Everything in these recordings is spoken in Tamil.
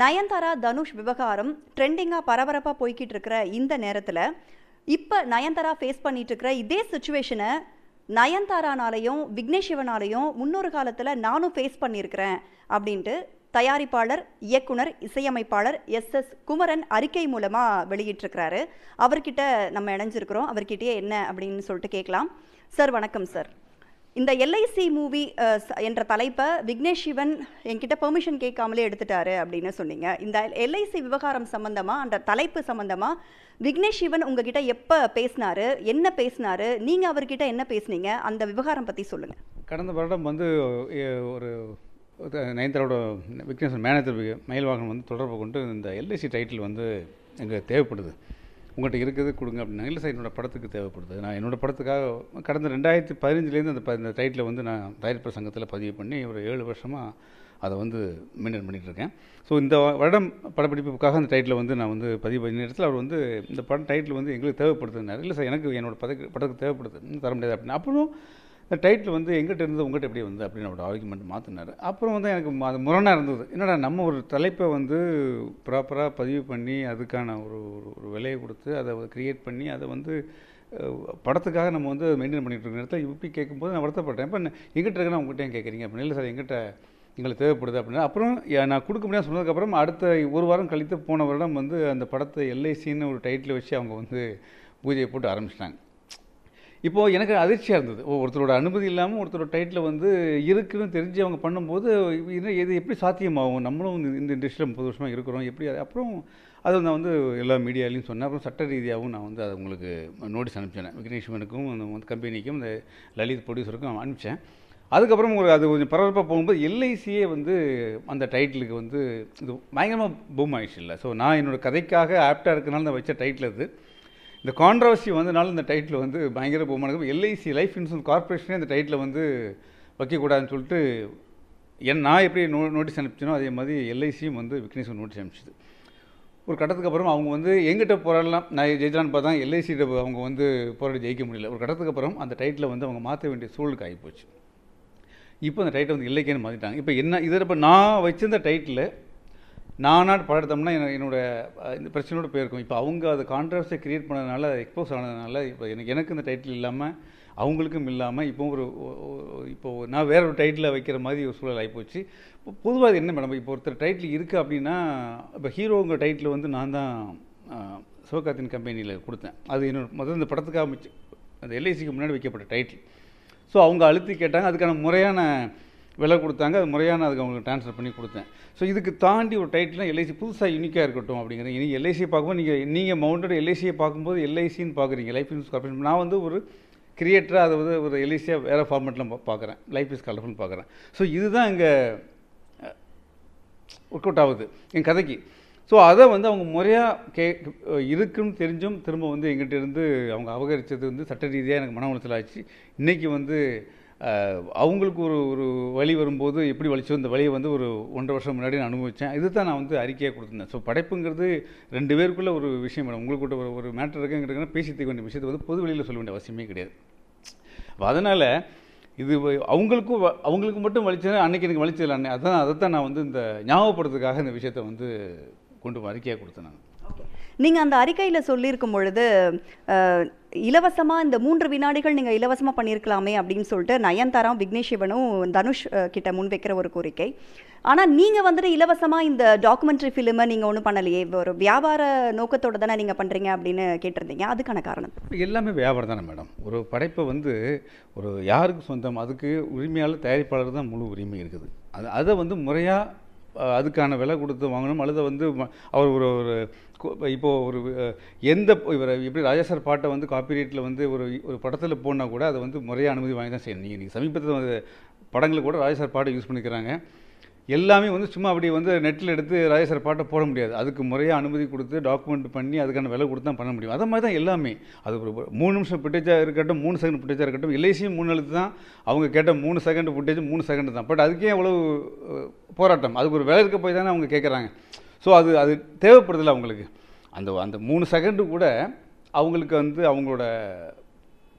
நயன்தாரா தனுஷ் விவகாரம் ட்ரெண்டிங்காக பரபரப்பாக போய்கிட்டு இருக்கிற இந்த நேரத்தில் இப்போ நயன்தாரா ஃபேஸ் பண்ணிட்டு இருக்கிற இதே சுச்சுவேஷனை நயன்தாரானாலையும் விக்னேஷ் சிவனாலையும் முன்னொரு காலத்தில் நானும் ஃபேஸ் பண்ணியிருக்கிறேன் அப்படின்ட்டு தயாரிப்பாளர் இயக்குனர் இசையமைப்பாளர் எஸ் எஸ் குமரன் அறிக்கை மூலமாக வெளியிட்டிருக்கிறாரு அவர்கிட்ட நம்ம இணைஞ்சிருக்கிறோம் அவர்கிட்டயே என்ன அப்படின்னு சொல்லிட்டு கேட்கலாம் சார் வணக்கம் சார் இந்த எல்ஐசி மூவி என்ற தலைப்பை விக்னேஷ் சிவன் என்கிட்ட பெர்மிஷன் கேட்காமலே எடுத்துட்டாரு அப்படின்னு சொன்னீங்க இந்த எல்ஐசி விவகாரம் சம்மந்தமாக அந்த தலைப்பு சம்மந்தமாக விக்னேஷ் சிவன் உங்ககிட்ட எப்போ பேசினாரு என்ன பேசினாரு நீங்கள் அவர்கிட்ட என்ன பேசுனீங்க அந்த விவகாரம் பற்றி சொல்லுங்கள் கடந்த வருடம் வந்து ஒரு நயன்தாரோட விக்னேஷன் மேனேஜர் மயில் வாகனம் வந்து தொடர்பு கொண்டு இந்த எல்ஐசி டைட்டில் வந்து எங்களுக்கு தேவைப்படுது உங்கள்கிட்ட இருக்கிறது கொடுங்க அப்படின்னா இல்லை சார் என்னோடய படத்துக்கு தேவைப்படுது நான் என்னோடய படத்துக்காக கடந்த ரெண்டாயிரத்தி பதினஞ்சுலேருந்து அந்த ப இந்த டைட்டில் வந்து நான் தயாரிப்பு சங்கத்தில் பதிவு பண்ணி ஒரு ஏழு வருஷமாக அதை வந்து மெயின்டைன் பண்ணிகிட்ருக்கேன் ஸோ இந்த வருடம் படப்பிடிப்புக்காக அந்த டைட்டில் வந்து நான் வந்து பதிவு பண்ணி நேரத்தில் அவர் வந்து இந்த படம் டைட்டில் வந்து எங்களுக்கு தேவைப்படுதுன்னாரு இல்லை சார் எனக்கு என்னோடய படத்துக்கு படத்துக்கு தேவைப்படுது தர முடியாது அப்படின்னு அப்புறம் டைட்டில் வந்து எங்கிட்ட இருந்து உங்கள்கிட்ட எப்படி வந்து அப்படின்னு அவரோட ஆர்குமெண்ட் மாற்றினார் அப்புறம் வந்து எனக்கு அது முரணாக இருந்தது என்னடா நம்ம ஒரு தலைப்பை வந்து ப்ராப்பராக பதிவு பண்ணி அதுக்கான ஒரு ஒரு விலையை கொடுத்து அதை க்ரியேட் பண்ணி அதை வந்து படத்துக்காக நம்ம வந்து மெயின்டைன் பண்ணிகிட்டு இருக்கோம் நேரத்தில் இப்படி கேட்கும்போது நான் வருத்தப்பட்டேன் இப்போ எங்கிட்ட இருக்கிற உங்கள்கிட்ட கேட்குறீங்க அப்படின்னு இல்லை சார் எங்கிட்ட எங்களுக்கு தேவைப்படுது அப்படின்னா அப்புறம் நான் கொடுக்க முடியாது சொன்னதுக்கப்புறம் அடுத்த ஒரு வாரம் கழித்து போன வருடம் வந்து அந்த படத்தை எல்ஐசின்னு ஒரு டைட்டில் வச்சு அவங்க வந்து பூஜையை போட்டு ஆரம்பிச்சிட்டாங்க இப்போது எனக்கு அதிர்ச்சியாக இருந்தது ஒருத்தரோட அனுமதி இல்லாமல் ஒருத்தரோட டைட்டில் வந்து இருக்குன்னு தெரிஞ்சு அவங்க பண்ணும்போது இன்னும் இது எப்படி சாத்தியமாகும் நம்மளும் இந்த இண்டஸ்ட்ரியில் முப்பது வருஷமாக இருக்கிறோம் எப்படி அப்புறம் அதை நான் வந்து எல்லா மீடியாலையும் சொன்னேன் அப்புறம் சட்ட ரீதியாகவும் நான் வந்து அதை உங்களுக்கு நோட்டீஸ் அனுப்பிச்சேன் விக்னேஷ்வனுக்கும் அந்த கம்பெனிக்கும் இந்த லலித் ப்ரொடியூசருக்கும் அனுப்பிச்சேன் அதுக்கப்புறம் உங்களுக்கு அது கொஞ்சம் பரபரப்பாக போகும்போது எல்ஐசியே வந்து அந்த டைட்டிலுக்கு வந்து இது பயங்கரமாக பூம் ஆயிடுச்சு இல்லை ஸோ நான் என்னோடய கதைக்காக ஆப்டாக இருக்கனால நான் வச்ச டைட்டில் அது இந்த கான்ட்ரவர்சி வந்தனால இந்த டைட்டில் வந்து பயங்கர போமானது எல்ஐசி லைஃப் இன்சூரன்ஸ் கார்பரேஷனே இந்த டைட்டில் வந்து வைக்கக்கூடாதுன்னு சொல்லிட்டு என் நான் எப்படி நோ நோட்டீஸ் அனுப்பிச்சனோ அதே மாதிரி எல்ஐசியும் வந்து விக்னேஸ்வர் நோட்டீஸ் அனுப்பிச்சிது ஒரு கட்டத்துக்கு அப்புறம் அவங்க வந்து எங்கிட்ட போராடலாம் நான் ஜெயிச்சலான்னு பார்த்தா எல்ஐசிட்ட அவங்க வந்து போராடி ஜெயிக்க முடியல ஒரு கட்டத்துக்கு அப்புறம் அந்த டைட்டில் வந்து அவங்க மாற்ற வேண்டிய சூழலுக்கு ஆகிப்போச்சு இப்போ அந்த டைட்டில் வந்து இல்லைக்கேன்னு மாற்றிட்டாங்க இப்போ என்ன இதில் இப்போ நான் வச்சிருந்த டைட்டில் நானாக பாடத்தோம்னா என்னோட இந்த பிரச்சனையோடு போயிருக்கும் இப்போ அவங்க அதை கான்ட்ராவர்ஸை க்ரியேட் பண்ணதுனால எக்ஸ்போஸ் ஆனதுனால இப்போ எனக்கு எனக்கு இந்த டைட்டில் இல்லாமல் அவங்களுக்கும் இல்லாமல் இப்போ ஒரு இப்போது நான் வேற ஒரு டைட்டில் வைக்கிற மாதிரி ஒரு சூழல் ஆகிப்போச்சு இப்போ பொதுவாக என்ன மேடம் இப்போ ஒருத்தர் டைட்டில் இருக்குது அப்படின்னா இப்போ ஹீரோங்கிற டைட்டில் வந்து நான் தான் சிவகார்த்தின் கம்பெனியில் கொடுத்தேன் அது என்னோட முதல் இந்த படத்துக்காக அந்த எல்ஐசிக்கு முன்னாடி வைக்கப்பட்ட டைட்டில் ஸோ அவங்க அழுத்தி கேட்டாங்க அதுக்கான முறையான விலை கொடுத்தாங்க அது முறையான அதுக்கு அவங்களுக்கு ட்ரான்ஸ்ஃபர் பண்ணி கொடுத்தேன் ஸோ இதுக்கு தாண்டி ஒரு டைட்டில் எல்ஐசி புதுசாக யூனிக்காக இருக்கட்டும் அப்படிங்கிறீங்க நீங்கள் எல்ஐசியை பார்க்கும்போது நீங்கள் நீங்கள் மவுண்டட் எல்ஐசியை பார்க்கும்போது எல்ஐசின்னு பார்க்குறீங்க லைஃப் இன்சூரன்ஸ் கார்பரேஷன் நான் வந்து ஒரு கிரியேட்டராக அதை வந்து ஒரு எல்ஐசியாக வேறு ஃபார்மேட்டில் பார்க்குறேன் லைஃப் இஸ் கலர்ஃபுல்னு பார்க்குறேன் ஸோ இதுதான் இங்கே ஒர்க் அவுட் ஆகுது என் கதைக்கு ஸோ அதை வந்து அவங்க முறையாக கே இருக்குன்னு தெரிஞ்சும் திரும்ப வந்து எங்கிட்ட இருந்து அவங்க அபகரித்தது வந்து சட்ட ரீதியாக எனக்கு மன உளைச்சல் ஆச்சு இன்றைக்கி வந்து அவங்களுக்கு ஒரு ஒரு வழி வரும்போது எப்படி வலிச்சோ இந்த வழியை வந்து ஒரு ஒன்றரை வருஷம் முன்னாடி நான் அனுபவித்தேன் இது தான் நான் வந்து அறிக்கையாக கொடுத்துருந்தேன் ஸோ படைப்புங்கிறது ரெண்டு பேருக்குள்ளே ஒரு விஷயம் மேடம் உங்களுக்கு ஒரு ஒரு மேட்டர் இருக்குங்கிறதுனா பேசி தீர்க்க வேண்டிய விஷயத்தை வந்து பொது வெளியில் சொல்ல வேண்டிய அவசியமே கிடையாது அதனால் இது அவங்களுக்கும் அவங்களுக்கு மட்டும் வலிச்சது அன்றைக்கி எனக்கு வலிச்சது அன்னை அதான் அதைத்தான் நான் வந்து இந்த ஞாபகப்படுறதுக்காக இந்த விஷயத்தை வந்து கொண்டு அறிக்கையாக கொடுத்தேன் நான் நீங்கள் அந்த அறிக்கையில் சொல்லியிருக்கும் பொழுது இலவசமாக இந்த மூன்று வினாடிகள் நீங்கள் இலவசமாக பண்ணியிருக்கலாமே அப்படின்னு சொல்லிட்டு நயன்தாராம் விக்னேஷ் சிவனும் தனுஷ் கிட்ட முன்வைக்கிற ஒரு கோரிக்கை ஆனால் நீங்கள் வந்துட்டு இலவசமாக இந்த டாக்குமெண்ட்ரி ஃபிலிமை நீங்கள் ஒன்றும் பண்ணலையே ஒரு வியாபார நோக்கத்தோடு தானே நீங்கள் பண்ணுறீங்க அப்படின்னு கேட்டிருந்தீங்க அதுக்கான காரணம் எல்லாமே வியாபாரம் தானே மேடம் ஒரு படைப்பை வந்து ஒரு யாருக்கு சொந்தம் அதுக்கு உரிமையால் தயாரிப்பாளர் தான் முழு உரிமை இருக்குது அது அதை வந்து முறையாக அதுக்கான விலை கொடுத்து வாங்கணும் அல்லது வந்து அவர் ஒரு ஒரு இப்போது ஒரு எந்த இவர் எப்படி ராஜா சார் பாட்டை வந்து காப்பிரைட்டில் வந்து ஒரு ஒரு படத்தில் போனால் கூட அதை வந்து முறையாக அனுமதி வாங்கி தான் செய்யணும் நீங்கள் நீங்கள் சமீபத்தில் படங்களில் கூட ராஜா சார் பாட்டை யூஸ் பண்ணிக்கிறாங்க எல்லாமே வந்து சும்மா அப்படி வந்து நெட்டில் எடுத்து ராஜேசர் பாட்டை போட முடியாது அதுக்கு முறையாக அனுமதி கொடுத்து டாக்குமெண்ட் பண்ணி அதுக்கான விலை கொடுத்து தான் பண்ண முடியும் அதை மாதிரி தான் எல்லாமே அது ஒரு மூணு நிமிஷம் ஃபுட்டேஜாக இருக்கட்டும் மூணு செகண்ட் ஃபுட்டேஜாக இருக்கட்டும் எல்ஐசியும் மூணு எழுத்து தான் அவங்க கேட்ட மூணு செகண்ட் ஃபுட்டேஜ் மூணு செகண்ட் தான் பட் அதுக்கே அவ்வளோ போராட்டம் அதுக்கு ஒரு விலை இருக்க போய் தானே அவங்க கேட்குறாங்க ஸோ அது அது தேவைப்படுதில்லை அவங்களுக்கு அந்த அந்த மூணு செகண்டு கூட அவங்களுக்கு வந்து அவங்களோட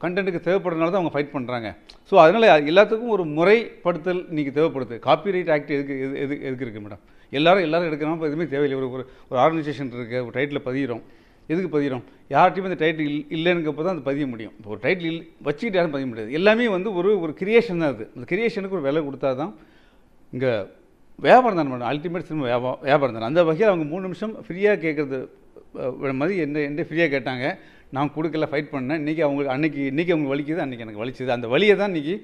கண்டென்ட்டுக்கு தேவைப்படுறதுனால தான் அவங்க ஃபைட் பண்ணுறாங்க ஸோ அதனால் எல்லாத்துக்கும் ஒரு முறைப்படுத்தல் இன்றைக்கி தேவைப்படுது காப்பிரைட் ஆக்ட் எதுக்கு எது எது எதுக்கு இருக்குது மேடம் எல்லோரும் எல்லோரும் இப்போ எதுவுமே தேவையில்லை ஒரு ஒரு ஒரு ஆர்கனைசேஷன் இருக்குது ஒரு டைட்டில் பதிகிறோம் எதுக்கு பதிகிறோம் யார்கிட்டையும் அந்த டைட்டில் இல் தான் அது பதிய முடியும் இப்போ ஒரு டைட்டில் இல் வச்சுக்கிட்டு யாரும் பதிய முடியாது எல்லாமே வந்து ஒரு ஒரு கிரியேஷன் தான் அது அந்த கிரியேஷனுக்கு ஒரு விலை கொடுத்தா தான் இங்கே வியாபாரம் தான் மேடம் அல்டிமேட் சினிமா வியாபாரம் வியாபாரம் தான் அந்த வகையில் அவங்க மூணு நிமிஷம் ஃப்ரீயாக கேட்குறது மாதிரி என்ன என்ன ஃப்ரீயாக கேட்டாங்க நான் கொடுக்கல ஃபைட் பண்ணேன் இன்றைக்கி அவங்களுக்கு அன்றைக்கி இன்றைக்கி அவங்களுக்கு வலிக்குது அன்றைக்கி எனக்கு வலிச்சுது அந்த வழியை தான் இன்றைக்கி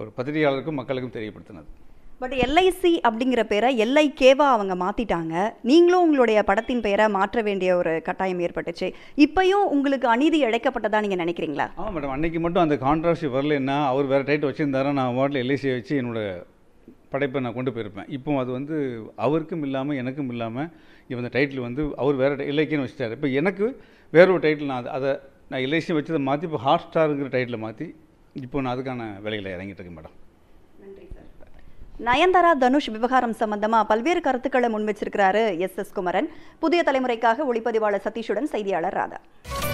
ஒரு பத்திரிகையாளருக்கும் மக்களுக்கும் தெரியப்படுத்தினது பட் எல்ஐசி அப்படிங்கிற பேரை எல்ஐ கேவா அவங்க மாற்றிட்டாங்க நீங்களும் உங்களுடைய படத்தின் பெயரை மாற்ற வேண்டிய ஒரு கட்டாயம் ஏற்பட்டுச்சு இப்பையும் உங்களுக்கு அநீதி இழைக்கப்பட்டதா நீங்கள் நினைக்கிறீங்களா ஆமாம் மேடம் அன்றைக்கி மட்டும் அந்த கான்ட்ராவர்சி வரலன்னா அவர் வேறு டைட் வச்சுருந்தாரா நான் வாட்டில் எல்ஐசியை வச்சு என்னோட படைப்பை நான் கொண்டு போயிருப்பேன் இப்போ அது வந்து அவருக்கும் இல்லாமல் எனக்கும் இல்லாமல் இவன் டைட்டில் வந்து அவர் வேறு இலக்கியன்னு வச்சுட்டார் இப்போ எனக்கு வேற ஒரு டைட்டில் நான் அதை நான் இலக்கியம் வச்சதை மாற்றி இப்போ ஹாட் ஸ்டாருங்கிற டைட்டில் மாற்றி இப்போ நான் அதுக்கான வேலையில் இறங்கிட்டு இருக்கேன் மேடம் நயன்தாரா தனுஷ் விவகாரம் சம்பந்தமாக பல்வேறு கருத்துக்களை வச்சிருக்கிறாரு எஸ் எஸ் குமரன் புதிய தலைமுறைக்காக ஒளிப்பதிவாளர் சதீஷுடன் செய்தியாளர் ராதா